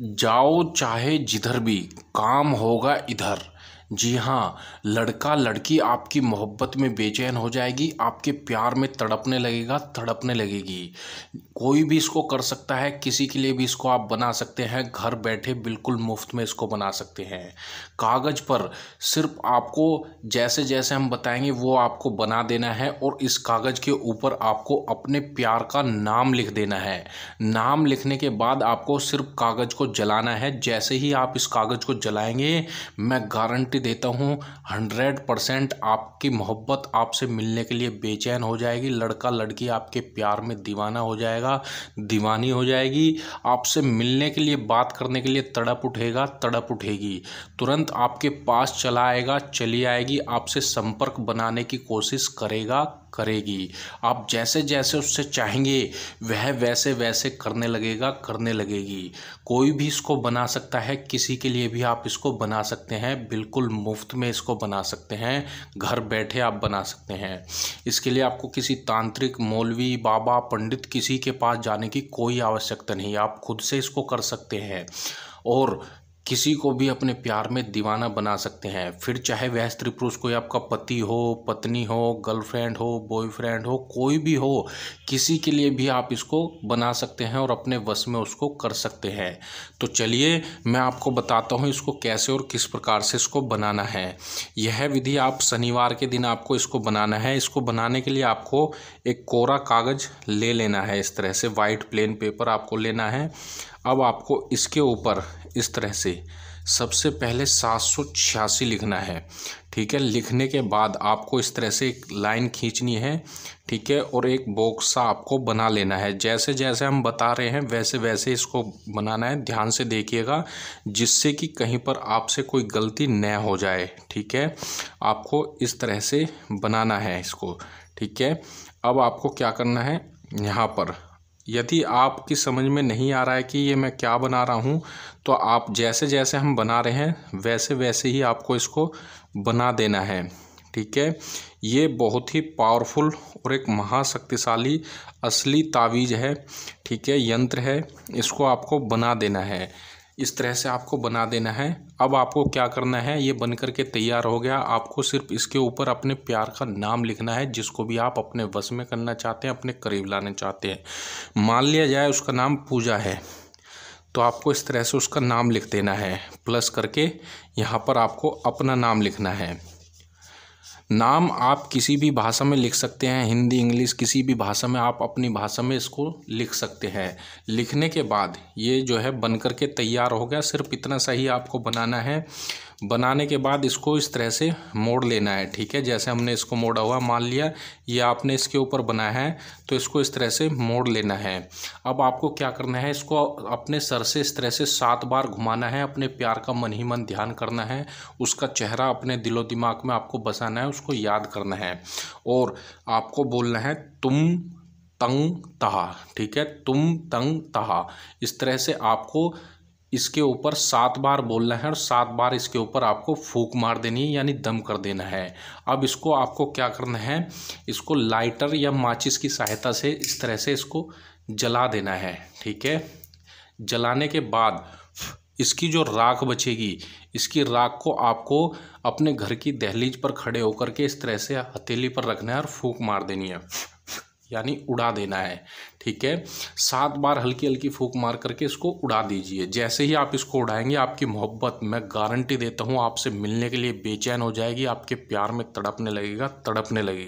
जाओ चाहे जिधर भी काम होगा इधर जी हाँ लड़का लड़की आपकी मोहब्बत में बेचैन हो जाएगी आपके प्यार में तड़पने लगेगा तड़पने लगेगी कोई भी इसको कर सकता है किसी के लिए भी इसको आप बना सकते हैं घर बैठे बिल्कुल मुफ्त में इसको बना सकते हैं कागज़ पर सिर्फ आपको जैसे जैसे हम बताएंगे वो आपको बना देना है और इस कागज़ के ऊपर आपको अपने प्यार का नाम लिख देना है नाम लिखने के बाद आपको सिर्फ कागज़ को जलाना है जैसे ही आप इस कागज़ को जलाएंगे मैं गारंटी गारंटी देता हूँ हंड्रेड परसेंट आपकी मोहब्बत आपसे मिलने के लिए बेचैन हो जाएगी लड़का लड़की आपके प्यार में दीवाना हो जाएगा दीवानी हो जाएगी आपसे मिलने के लिए बात करने के लिए तड़प उठेगा तड़प उठेगी तुरंत आपके पास चला आएगा चली आएगी आपसे संपर्क बनाने की कोशिश करेगा करेगी आप जैसे जैसे उससे चाहेंगे वह वैसे वैसे करने लगेगा करने लगेगी कोई भी इसको बना सकता है किसी के लिए भी आप इसको बना सकते हैं बिल्कुल मुफ्त में इसको बना सकते हैं घर बैठे आप बना सकते हैं इसके लिए आपको किसी तांत्रिक मौलवी बाबा पंडित किसी के पास जाने की कोई आवश्यकता नहीं आप खुद से इसको कर सकते हैं और किसी को भी अपने प्यार में दीवाना बना सकते हैं फिर चाहे वह स्त्री पुरुष कोई आपका पति हो पत्नी हो गर्लफ्रेंड हो बॉयफ्रेंड हो कोई भी हो किसी के लिए भी आप इसको बना सकते हैं और अपने वश में उसको कर सकते हैं तो चलिए मैं आपको बताता हूँ इसको कैसे और किस प्रकार से इसको बनाना है यह विधि आप शनिवार के दिन आपको इसको बनाना है इसको बनाने के लिए आपको एक कोरा कागज़ ले लेना है इस तरह से वाइट प्लेन पेपर आपको लेना है अब आपको इसके ऊपर इस तरह से सबसे पहले सात सौ छियासी लिखना है ठीक है लिखने के बाद आपको इस तरह से एक लाइन खींचनी है ठीक है और एक बॉक्स सा आपको बना लेना है जैसे जैसे हम बता रहे हैं वैसे वैसे इसको बनाना है ध्यान से देखिएगा जिससे कि कहीं पर आपसे कोई गलती न हो जाए ठीक है आपको इस तरह से बनाना है इसको ठीक है अब आपको क्या करना है यहाँ पर यदि आपकी समझ में नहीं आ रहा है कि ये मैं क्या बना रहा हूँ तो आप जैसे जैसे हम बना रहे हैं वैसे वैसे ही आपको इसको बना देना है ठीक है ये बहुत ही पावरफुल और एक महाशक्तिशाली असली तावीज़ है ठीक है यंत्र है इसको आपको बना देना है इस तरह से आपको बना देना है अब आपको क्या करना है ये बन करके तैयार हो गया आपको सिर्फ इसके ऊपर अपने प्यार का नाम लिखना है जिसको भी आप अपने वश में करना चाहते हैं अपने करीब लाना चाहते हैं मान लिया जाए उसका नाम पूजा है तो आपको इस तरह से उसका नाम लिख देना है प्लस करके यहाँ पर आपको अपना नाम लिखना है नाम आप किसी भी भाषा में लिख सकते हैं हिंदी इंग्लिश किसी भी भाषा में आप अपनी भाषा में इसको लिख सकते हैं लिखने के बाद ये जो है बनकर के तैयार हो गया सिर्फ इतना सा ही आपको बनाना है बनाने के बाद इसको इस तरह से मोड़ लेना है ठीक है जैसे हमने इसको मोड़ा हुआ मान लिया या आपने इसके ऊपर बनाया है तो इसको इस तरह से मोड़ लेना है अब आपको क्या करना है इसको अपने सर से इस तरह से सात बार घुमाना है अपने प्यार का मन ही मन ध्यान करना है उसका चेहरा अपने दिलो दिमाग में आपको बसाना है उसको याद करना है और आपको बोलना है तुम तंग तहा ठीक है तुम तंग तहा इस तरह से आपको इसके ऊपर सात बार बोलना है और सात बार इसके ऊपर आपको फूक मार देनी है यानी दम कर देना है अब इसको आपको क्या करना है इसको लाइटर या माचिस की सहायता से इस तरह से इसको जला देना है ठीक है जलाने के बाद इसकी जो राख बचेगी इसकी राख को आपको अपने घर की दहलीज पर खड़े होकर के इस तरह से हथेली पर रखना है और फूक मार देनी है यानी उड़ा देना है ठीक है सात बार हल्की हल्की फूक मार करके इसको उड़ा दीजिए जैसे ही आप इसको उड़ाएंगे आपकी मोहब्बत मैं गारंटी देता हूँ आपसे मिलने के लिए बेचैन हो जाएगी आपके प्यार में तड़पने लगेगा तड़पने लगेगी